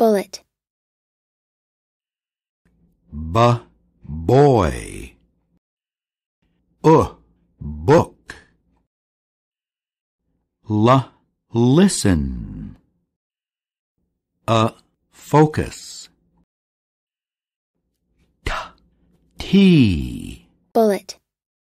Bullet. B boy. U book. L listen. A focus. T tea. Bullet.